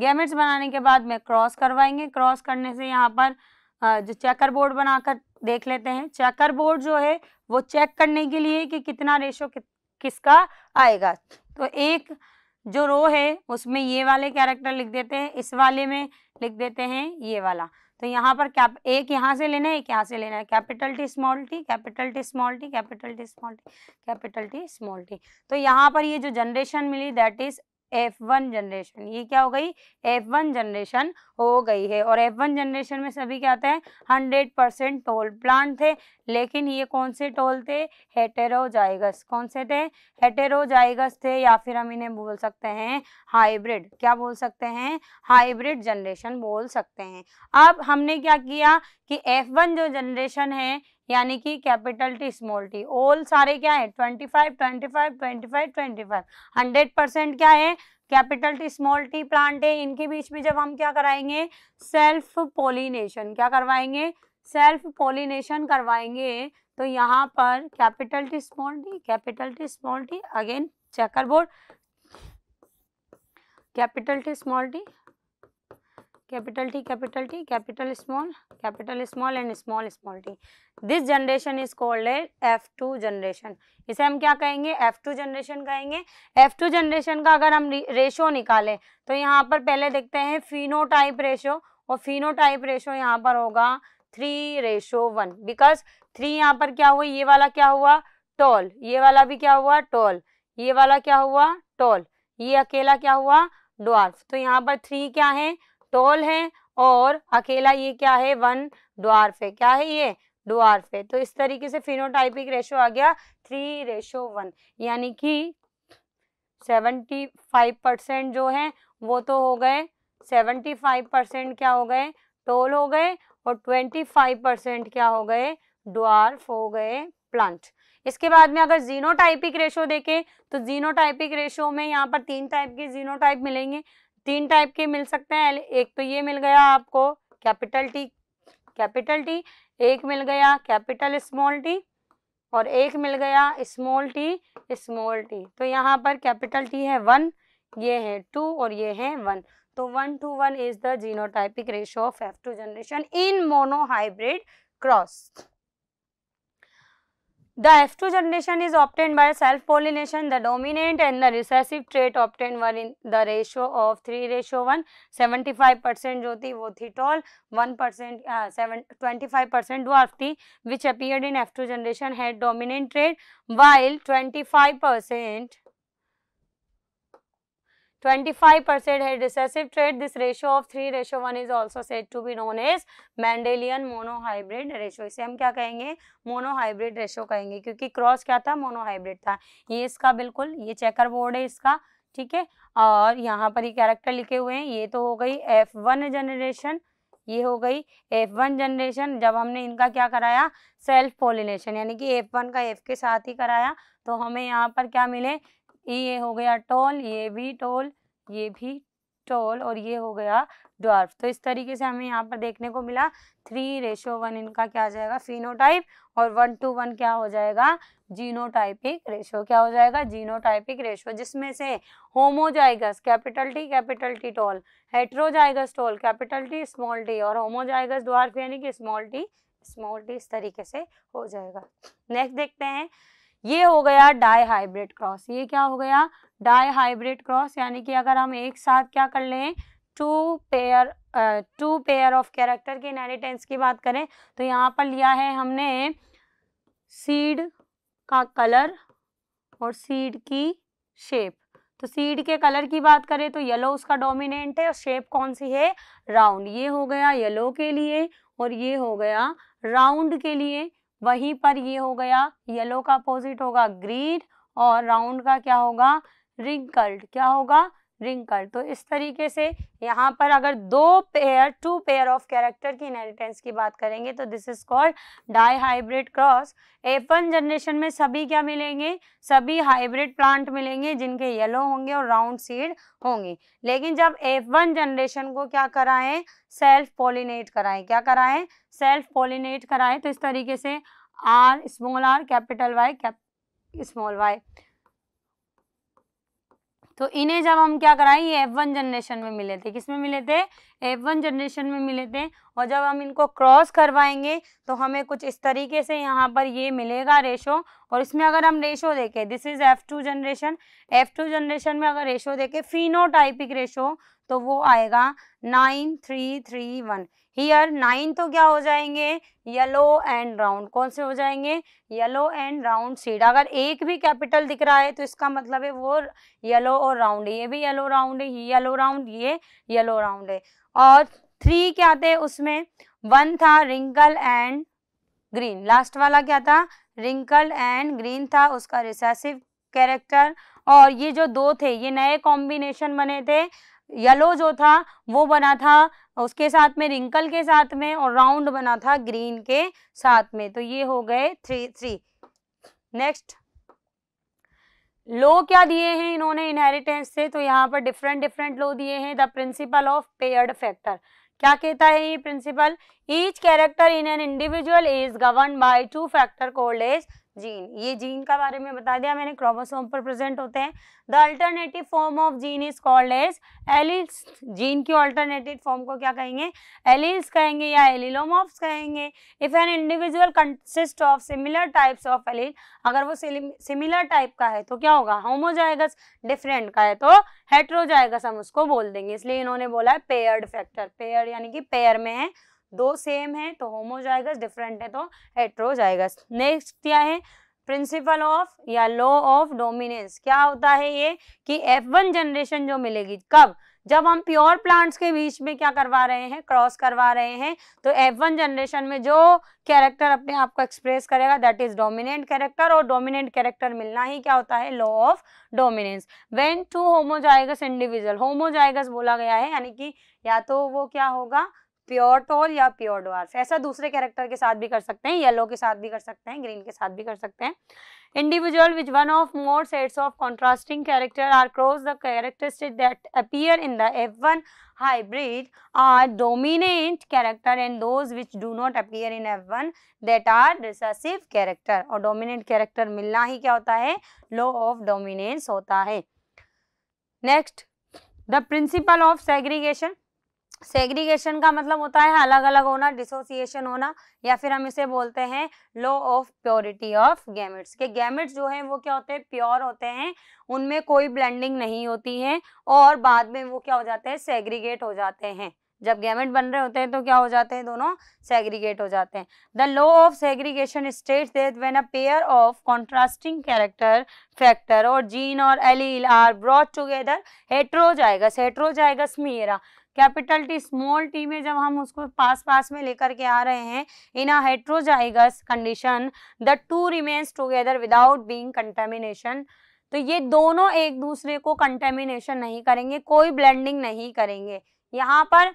Speaker 1: गैमेट्स बनाने के बाद में क्रॉस करवाएंगे क्रॉस करने से यहाँ पर जो चेकर बोर्ड बनाकर देख लेते हैं चेकर बोर्ड जो है वो चेक करने के लिए कि कितना रेशो कि, किसका आएगा तो एक जो रो है उसमें ये वाले कैरेक्टर लिख देते हैं इस वाले में लिख देते हैं ये वाला तो यहाँ पर कैप एक यहाँ से लेना है एक यहाँ से लेना है capital T small T capital T small T capital T small T capital T small T तो यहाँ पर ये जो जनरेशन मिली that is F one generation ये क्या हो गई एफ वन जनरेशन हो गई है और एफ वन जनरेशन में सभी क्या आते हैं हंड्रेड परसेंट टोल प्लांट थे लेकिन ये कौन से टोल थे हेटेरोजाइगस कौन से थे हेटेरोजाइगस थे या फिर हम इन्हें बोल सकते हैं हाइब्रिड क्या बोल सकते हैं हाइब्रिड जनरेशन बोल सकते हैं अब हमने क्या किया कि एफ वन जो जनरेशन है यानी कि capital T small T all सारे क्या है twenty five twenty five twenty five twenty five hundred percent क्या है capital T small T plant है इनके बीच में जब हम क्या कराएंगे सेल्फ पोलिनेशन क्या करवाएंगे सेल्फ पोलिनेशन करवाएंगे तो यहाँ पर capital T small T capital T small T again checker board capital T small T T capital T capital small capital small and small small T this generation is called called F two generation इसे हम क्या कहेंगे F two generation कहेंगे F two generation का अगर हम ratio निकालें तो यहाँ पर पहले देखते हैं फिनोटाइप रेशो और फिनोटाइप रेशो यहाँ पर होगा three ratio one because three यहाँ पर क्या हुआ ये वाला क्या हुआ टॉल ये वाला भी क्या हुआ टॉल ये वाला क्या हुआ टोल ये अकेला क्या हुआ डॉल्फ तो यहाँ पर थ्री क्या है टॉल है और अकेला ये क्या है वन डॉर्फ है क्या है ये डॉर्फ है तो इस तरीके से फिनोटाइपिक रेशो आ गया थ्री रेशो वन यानी कि सेवेंटी फाइव परसेंट जो है वो तो हो गए सेवेंटी फाइव परसेंट क्या हो गए टोल हो गए और ट्वेंटी फाइव परसेंट क्या हो गए डॉर्फ हो गए प्लांट इसके बाद में अगर जीनोटाइपिक रेशो देखें तो जीनोटाइपिक रेशो में यहाँ पर तीन टाइप के जीनोटाइप मिलेंगे तीन टाइप के मिल सकते हैं एक तो ये मिल गया आपको कैपिटल टी कैपिटल टी एक मिल गया कैपिटल स्मॉल टी और एक मिल गया स्मॉल टी स्मॉल टी तो यहाँ पर कैपिटल टी है वन ये है टू और ये है वन तो one two one is the genotypic ratio of F two generation in monohybrid cross The F2 generation is obtained by self-pollination. The dominant and the recessive trait obtained were in the ratio of 3 ratio 1. 75 percent jyoti, थी tall, 1 percent, uh, 25 percent dwarf थी which appeared in F2 generation had dominant trait while 25 percent 25% है recessive trait. This ratio of 3 ratio 1 is also said to be known as Mendelian monohybrid ratio. इसे हम क्या कहेंगे monohybrid ratio कहेंगे क्योंकि cross क्या था मोनोहाइब्रिड था ये इसका बिल्कुल ये चेकर बोर्ड है इसका ठीक है और यहाँ पर ये कैरेक्टर लिखे हुए हैं ये तो हो गई एफ वन जनरेशन ये हो गई एफ वन जनरेशन जब हमने इनका क्या कराया सेल्फ पोलिनेशन यानी कि एफ वन का एफ के साथ ही कराया तो हमें यहाँ पर क्या मिले ये हो गया टोल ये भी टोल ये भी टोल और ये हो गया ड्वार्फ तो इस तरीके से हमें यहाँ पर देखने को मिला थ्री रेशो वन इनका क्या आ जाएगा फिनोटाइप और वन टू वन क्या हो जाएगा जीनोटाइपिक रेशो क्या हो जाएगा जीनोटाइपिक रेशो जिसमें से homozygous capital T capital T tall heterozygous tall capital T small T और होमोजाइगस ड्वार्फ यानी कि स्मॉल टी स्मॉल टी इस तरीके से हो जाएगा नेक्स्ट देखते हैं ये हो गया डाई हाइब्रिड क्रॉस ये क्या हो गया डाई हाइब्रिड क्रॉस यानी कि अगर हम एक साथ क्या कर लें two pair two pair of character के इनहेरिटेंस की बात करें तो यहाँ पर लिया है हमने सीड का कलर और सीड की शेप तो सीड के कलर की बात करें तो येलो उसका डोमिनेंट है और शेप कौन सी है राउंड ये हो गया येलो के लिए और ये हो गया राउंड के लिए वहीं पर ये हो गया येलो का अपोजिट होगा ग्रीन और राउंड का क्या होगा रिंकल्ड क्या होगा रिंकल तो इस तरीके से यहाँ पर अगर दो pair two pair of character की इनहेरिटेंस की बात करेंगे तो this is called dihybrid cross F one generation में सभी क्या मिलेंगे सभी हाइब्रिड प्लांट मिलेंगे जिनके येलो होंगे और राउंड सीड होंगे लेकिन जब एफ वन जनरेशन को क्या कराएं सेल्फ पोलिनेट कराएं क्या कराएं सेल्फ पोलिनेट कराएं तो इस तरीके से R small R capital Y cap small Y तो इन्हें जब हम क्या कराएं ये एफ वन जनरेशन में मिले थे किस में मिले थे एफ वन जनरेशन में मिले थे और जब हम इनको क्रॉस करवाएंगे तो हमें कुछ इस तरीके से यहाँ पर ये मिलेगा रेशो और इसमें अगर हम रेशो देखें this is F two generation F two generation में अगर रेशो देखें फिनोटाइपिक रेशो तो वो आएगा nine three three one here nine तो क्या हो जाएंगे येलो एंड राउंड कौन से हो जाएंगे येलो एंड राउंड सीड अगर एक भी कैपिटल दिख रहा है तो इसका मतलब है वो येलो और राउंड ये भी येलो राउंड है ये येलो राउंड ये येलो राउंड है और थ्री क्या थे उसमें वन था रिंकल एंड ग्रीन लास्ट वाला क्या था रिंकल एंड ग्रीन था उसका रिसेसिव कैरेक्टर और ये जो दो थे ये नए कॉम्बिनेशन बने थे येलो जो था वो बना था उसके साथ में रिंकल के साथ में और राउंड बना था ग्रीन के साथ में तो ये हो गए थ्री थ्री नेक्स्ट लो क्या दिए हैं इन्होंने इनहेरिटेंस से तो यहाँ पर डिफरेंट डिफरेंट लो दिए हैं the principle of paired factor क्या कहता है ये principle each character in an individual is govern by two factor called as gene ये जीन का बारे में बता दिया मैंने क्रोमोसोम पर प्रेजेंट होते हैं the alternative form of gene is called as alleles gene की अल्टरनेटिव फॉर्म को क्या कहेंगे एलिल्स कहेंगे या एलिलोमॉफ्स कहेंगे if an individual consist of similar types of allele अगर वो सिमिलर टाइप का है तो क्या होगा होमोजाइगस डिफरेंट का है तो हेट्रोजाइगस हम उसको बोल देंगे इसलिए इन्होंने बोला है पेयर्ड फैक्टर पेयर यानी कि पेयर में है दो सेम तो है तो होमोजाइगस डिफरेंट है तो हेट्रोजाइगस नेक्स्ट क्या है प्रिंसिपल ऑफ या लॉ ऑफ डोमिनेंस क्या होता है ये कि एफ वन जनरेशन जो मिलेगी कब जब हम प्योर प्लांट्स के बीच में क्या करवा रहे हैं क्रॉस करवा रहे हैं तो एफ वन जनरेशन में जो कैरेक्टर अपने आप को एक्सप्रेस करेगा दैट इज डोमिनेंट कैरेक्टर और डोमिनेंट कैरेक्टर मिलना ही क्या होता है law of dominance when two homozygous individual homozygous बोला गया है यानी कि या तो वो क्या होगा प्योरटोल या प्योर डॉर्फ ऐसा दूसरे कैरेक्टर के साथ भी कर सकते हैं येलो के साथ भी कर सकते हैं ग्रीन के साथ भी कर सकते हैं individual which one of more sets of contrasting character are cross the characteristic that appear in the F one hybrid are dominate character and those which do not appear in F one that are recessive character और dominate character मिलना ही क्या होता है लो of dominance होता है next the principle of segregation segregation का मतलब होता है अलग अलग होना डिसोसिएशन होना या फिर हम इसे बोलते हैं law of purity of gametes के गैमेट्स जो हैं वो क्या होते हैं प्योर होते हैं उनमें कोई ब्लेंडिंग नहीं होती है और बाद में वो क्या हो जाते हैं सेग्रीगेट हो जाते हैं जब गैमेट बन रहे होते हैं तो क्या हो जाते हैं दोनों सेग्रीगेट हो जाते हैं the law of segregation state that when a pair of contrasting character factor और जीन और allele are brought together heterozygous heterozygous मीरा कैपिटल टी स्मॉल टी में जब हम उसको पास पास में लेकर के आ रहे हैं in a heterozygous condition the two remains together without being contamination तो ये दोनों एक दूसरे को कंटेमिनेशन नहीं करेंगे कोई ब्लेंडिंग नहीं करेंगे यहाँ पर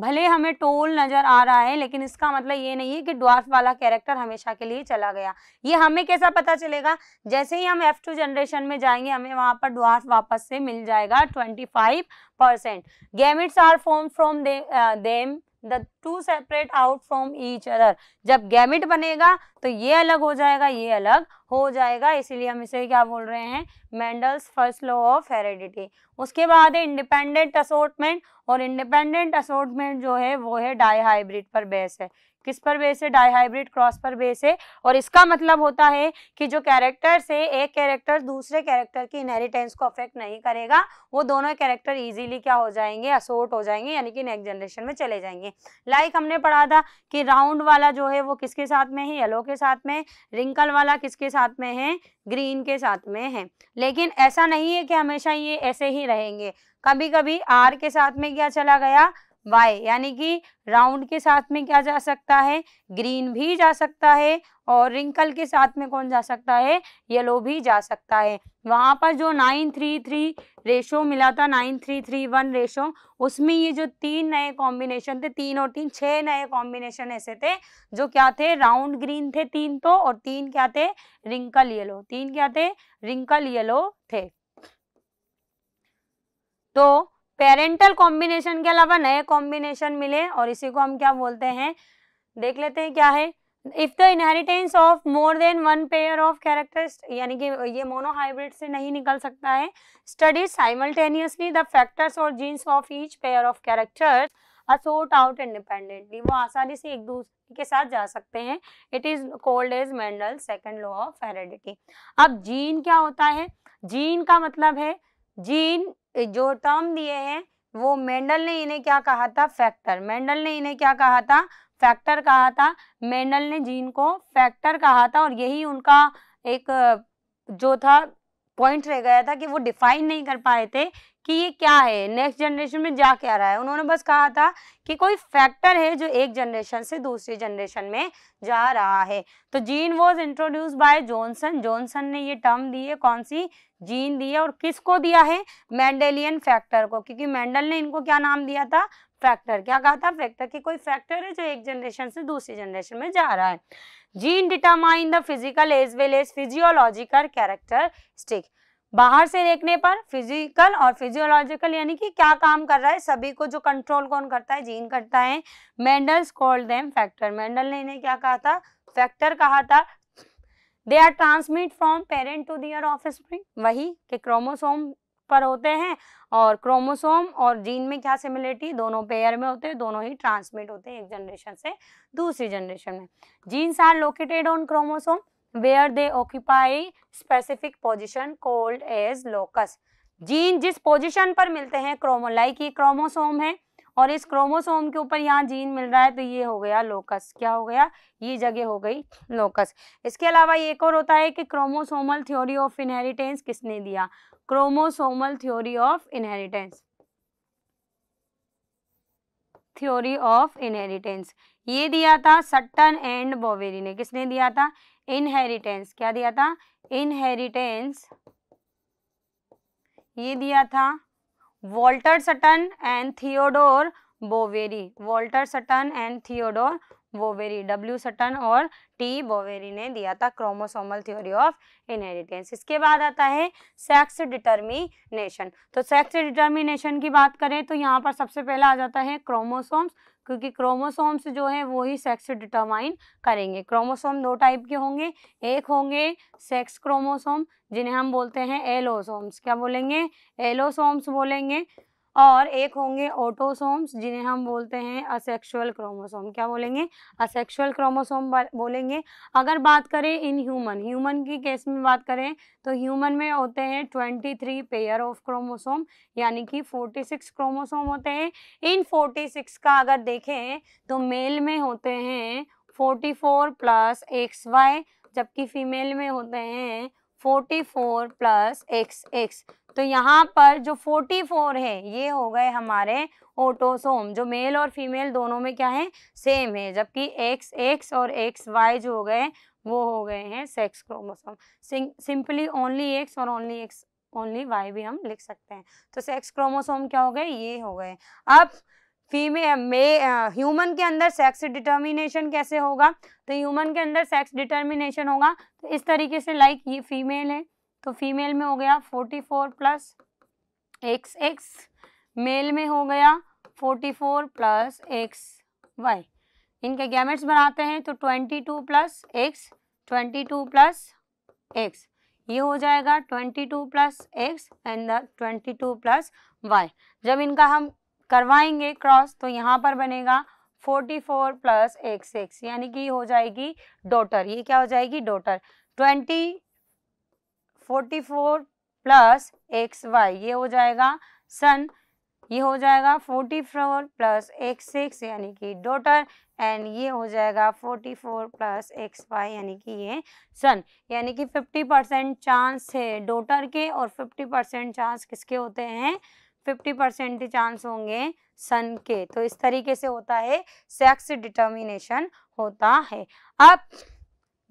Speaker 1: भले हमें टोल नज़र आ रहा है लेकिन इसका मतलब ये नहीं है कि ड्वार्फ वाला कैरेक्टर हमेशा के लिए चला गया ये हमें कैसा पता चलेगा जैसे ही हम एफ टू जनरेशन में जाएंगे हमें वहां पर ड्वार्फ वापस से मिल जाएगा twenty five percent gametes are form from them the two separate out from each other जब गैमिट बनेगा तो ये अलग हो जाएगा ये अलग हो जाएगा इसीलिए हम इसे क्या बोल रहे हैं Mendel's first law of heredity उसके बाद है इंडिपेंडेंट असोटमेंट और इंडिपेंडेंट असोटमेंट जो है वो है डाई हाइब्रिड पर बेस है किस पर बेस है डाईहाइब्रिड क्रॉस पर बेस है और इसका मतलब होता है कि जो कैरेक्टर्स है एक कैरेक्टर दूसरे कैरेक्टर की इनहेरिटेंस को अफेक्ट नहीं करेगा वो दोनों कैरेक्टर इजीली क्या हो जाएंगे असोर्ट हो जाएंगे यानी कि नेक्स्ट जनरेशन में चले जाएंगे लाइक like हमने पढ़ा था कि राउंड वाला जो है वो किसके साथ में है येलो के साथ में रिंकल वाला किसके साथ में है ग्रीन के साथ में है लेकिन ऐसा नहीं है कि हमेशा ये ऐसे ही रहेंगे कभी कभी आर के साथ में क्या चला गया वाई यानी कि राउंड के साथ में क्या जा सकता है ग्रीन भी जा सकता है और रिंकल के साथ में कौन जा सकता है येलो भी जा सकता है वहाँ पर जो नाइन थ्री थ्री रेशो मिला था nine three three one ratio उसमें ये जो तीन नए कॉम्बिनेशन थे तीन और तीन छः नए कॉम्बिनेशन ऐसे थे जो क्या थे राउंड ग्रीन थे तीन तो और तीन क्या थे रिंकल येलो तीन क्या थे रिंकल येलो थे तो पेरेंटल कॉम्बिनेशन के अलावा नए कॉम्बिनेशन मिले और इसी को हम क्या बोलते हैं देख लेते हैं क्या है if the inheritance of more than one pair of characters यानी कि ये मोनोहाइब्रिड से नहीं निकल सकता है स्टडी साइमल्टेनियसली द फैक्टर्स और genes of each pair of characters sort out independently वो आसानी से एक दूसरे के साथ जा सकते हैं it is called as Mendel second law of heredity अब जीन क्या होता है जीन का मतलब है जीन जो टर्म दिए हैं वो मेंडल ने इन्हें क्या कहा था फैक्टर मेंडल ने इन्हें क्या कहा था फैक्टर कहा था मेंडल ने जीन को फैक्टर कहा था और यही उनका एक जो था पॉइंट रह गया था कि वो डिफाइन नहीं कर पाए थे कि ये क्या है नेक्स्ट जनरेशन में जा क्या रहा है उन्होंने बस कहा था कि कोई फैक्टर है जो एक जनरेशन से दूसरी जनरेशन में जा रहा है तो gene was introduce by Johnson Johnson ने ये टर्म दी है कौन सी जीन दी है और किसको दिया है मैंडेलियन फैक्टर को क्योंकि मैंडल ने इनको क्या नाम दिया था फैक्टर क्या कहा था फैक्टर की कोई फैक्टर है जो एक जनरेशन से दूसरी जनरेशन में जा रहा है gene determine the physical as well as physiological characteristic बाहर से देखने पर फिजिकल और फिजियोलॉजिकल यानी कि क्या काम कर रहा है सभी को जो कंट्रोल कौन करता है जीन करता है Mendel's called them factor Mendel ने इन्हें क्या कहा था फैक्टर कहा था they are transmit from parent to their of वही के क्रोमोसोम पर होते हैं और क्रोमोसोम और जीन में क्या सिमिलरिटी दोनों पेयर में होते हैं दोनों ही ट्रांसमिट होते हैं एक जनरेशन से दूसरी जनरेशन में genes are located on chromosome where they occupy specific position called as locus gene जिस पोजिशन पर मिलते हैं क्रोमोलाइक ये क्रोमोसोम है और इस क्रोमोसोम के ऊपर यहाँ जीन मिल रहा है तो ये हो गया लोकस क्या हो गया ये जगह हो गई लोकस इसके अलावा एक और होता है कि क्रोमोसोमल थ्योरी ऑफ इनहेरिटेंस किसने दिया chromosomal theory of inheritance theory of inheritance ये दिया था सट्टन एंड बोवेरी ने किसने दिया था इनहेरिटेंस क्या दिया था इनहेरिटेंस ये दिया था Walter Sutton and Theodore Boveri Walter Sutton and Theodore Boveri W Sutton और टी बोवेरी ने दिया था क्रोमोसोमल थ्योरी ऑफ इनहेरिटेंस इसके बाद आता है सेक्स डिटर्मिनेशन तो सेक्स डिटर्मिनेशन की बात करें तो यहाँ पर सबसे पहला आ जाता है क्रोमोसोम्स क्योंकि क्रोमोसोम्स जो है वो ही सेक्स डिटरमाइन करेंगे क्रोमोसोम दो टाइप के होंगे एक होंगे सेक्स क्रोमोसोम जिन्हें हम बोलते हैं एलोसोम्स क्या बोलेंगे एलोसोम्स बोलेंगे और एक होंगे ऑटोसोम्स जिन्हें हम बोलते हैं असेक्सुअल क्रोमोसोम क्या बोलेंगे असेक्सुअल क्रोमोसोम बोलेंगे अगर बात करें इन ह्यूमन ह्यूमन की केस में बात करें तो ह्यूमन में होते हैं twenty three pair of chromosome यानी कि फोर्टी सिक्स क्रोमोसोम होते हैं इन फोर्टी सिक्स का अगर देखें तो मेल में होते हैं forty four plus X Y जबकि फीमेल में होते हैं forty four plus X X तो यहाँ पर जो फोर्टी फोर है ये हो गए हमारे ओटोसोम जो मेल और फीमेल दोनों में क्या है सेम है जबकि एक्स एक्स और एक्स वाई जो हो गए वो हो गए हैं sex chromosome simply only X और ओनली एक्स ओनली वाई भी हम लिख सकते हैं तो सेक्स क्रोमोसोम क्या हो गए ये हो गए अब फीमेल मे ह्यूमन के अंदर सेक्स डिटर्मिनेशन कैसे होगा तो ह्यूमन के अंदर सेक्स डिटर्मिनेशन होगा तो इस तरीके से लाइक like ये फीमेल है तो फीमेल में हो गया forty four plus X X male में हो गया forty four plus X Y इनके गैमेट्स बनाते हैं तो twenty two plus X twenty two plus X ये हो जाएगा twenty two plus X and twenty two plus Y जब इनका हम करवाएंगे क्रॉस तो यहाँ पर बनेगा 44 फोर प्लस एक्स एक्स यानी कि हो जाएगी डोटर ये क्या हो जाएगी डोटर 20 44 प्लस एक्स वाई ये हो जाएगा सन ये हो जाएगा 44 फोर प्लस एक्स एक्स यानी कि डोटर एंड ये हो जाएगा 44 फोर प्लस एक्स वाई यानी कि ये सन यानी कि 50 परसेंट चांस है डोटर के और 50 परसेंट चांस किसके होते हैं फिफ्टी परसेंट ही चांस होंगे सन के तो इस तरीके से होता है सेक्स डिटर्मिनेशन होता है अब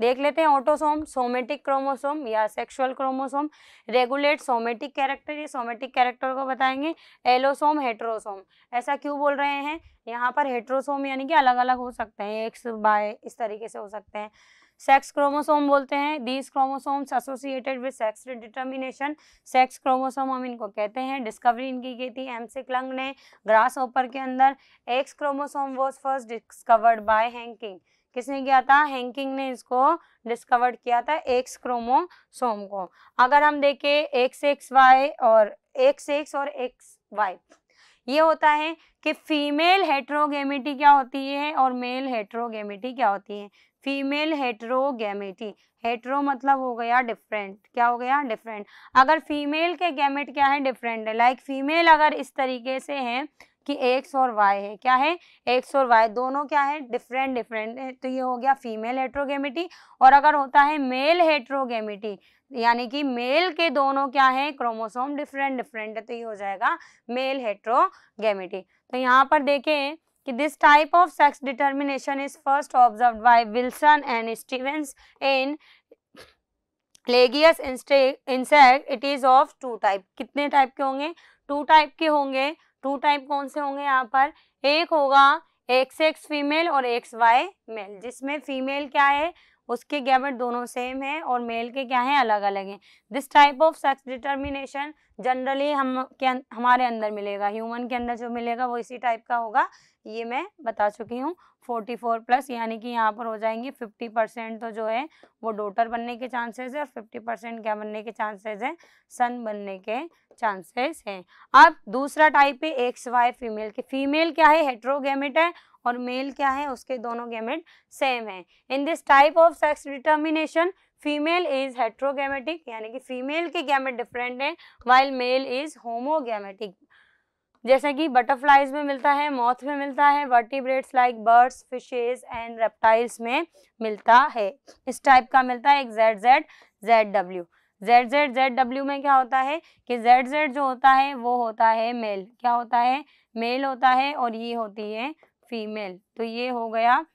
Speaker 1: देख लेते हैं ऑटोसोम सोमेटिक क्रोमोसोम या sexual chromosome regulate somatic character ये सोमेटिक कैरेक्टर को बताएंगे एलोसोम हेट्रोसोम ऐसा क्यों बोल रहे हैं यहाँ पर हेट्रोसोम यानी कि अलग अलग हो सकते हैं एक्स बाय इस तरीके से हो सकते हैं सेक्स क्रोमोसोम बोलते हैं these chromosomes associated with sex determination sex chromosome हम इनको कहते हैं डिस्कवरी इनकी की थी एम से क्लंग ने ग्रास ओपर के अंदर X chromosome was first discovered by Henking किसने किया था हैंकिंग ने इसको डिस्कवर्ड किया था एक्स क्रोमोसोम को अगर हम देखें एक्स एक्स वाई और एक्स एक्स और एक्स वाई ये होता है कि फीमेल हेट्रोगेमिटी क्या होती है और मेल हेट्रोगेमिटी क्या होती है फीमेल हेट्रोगेमेटी हेट्रो मतलब हो गया डिफरेंट क्या हो गया डिफरेंट अगर फीमेल के गैमेट क्या है डिफरेंट है लाइक फीमेल अगर इस तरीके से हैं कि एक्स और वाई है क्या है एक्स और वाई दोनों क्या है डिफरेंट डिफरेंट है तो ये हो गया फीमेल हेट्रोगेमिटी और अगर होता है मेल हेट्रोगेमिटी यानी कि मेल के दोनों क्या है क्रोमोसोम डिफरेंट डिफरेंट है तो ये हो जाएगा मेल हेट्रोगेमिटी तो यहाँ पर देखें कि this type of sex determination is first observe by Wilson and Stevens in Lygaeus insect it is of two type कितने टाइप के होंगे टू टाइप के होंगे टू टाइप कौन से होंगे यहाँ पर एक होगा एक्स एक्स फीमेल और एक्स वाई मेल जिसमें फीमेल क्या है उसके गैमेट दोनों सेम है और मेल के क्या हैं अलग अलग हैं this type of sex determination generally हम के अं-, हमारे अंदर मिलेगा ह्यूमन के अंदर जो मिलेगा वो इसी टाइप का होगा ये मैं बता चुकी हूँ फोर्टी फोर प्लस यानी कि यहाँ पर हो जाएंगी फिफ्टी परसेंट तो जो है वो डोटर बनने के चांसेस है और फिफ्टी परसेंट क्या बनने के चांसेस है सन बनने के चांसेस हैं अब दूसरा टाइप है एक्स वाई फीमेल के फीमेल क्या है हेट्रोगेमिट है और मेल क्या है उसके दोनों गैमेट सेम है in this type of sex determination female is heterogametic यानी कि फीमेल के गैमेट डिफरेंट है वाइल मेल इज होमोगेमेटिक जैसे कि बटरफ्लाइज में मिलता है मॉथ में मिलता है vertebrates like birds fishes and reptiles में मिलता है इस टाइप का मिलता है एक Z Z Z W Z Z Z W में क्या होता है कि जेड जेड जो होता है वो होता है मेल क्या होता है मेल होता है और ये होती है फीमेल तो ये हो गया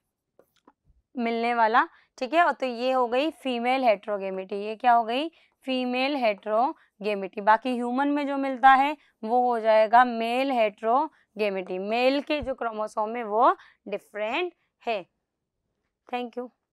Speaker 1: मिलने वाला ठीक है और तो ये हो गई फीमेल हेट्रोगेमिटी ये क्या हो गई फीमेल हेट्रोगेमिटी बाकी ह्यूमन में जो मिलता है वो हो जाएगा मेल हेट्रोगेमिटी मेल के जो क्रोमोसोम है वो डिफरेंट है थैंक यू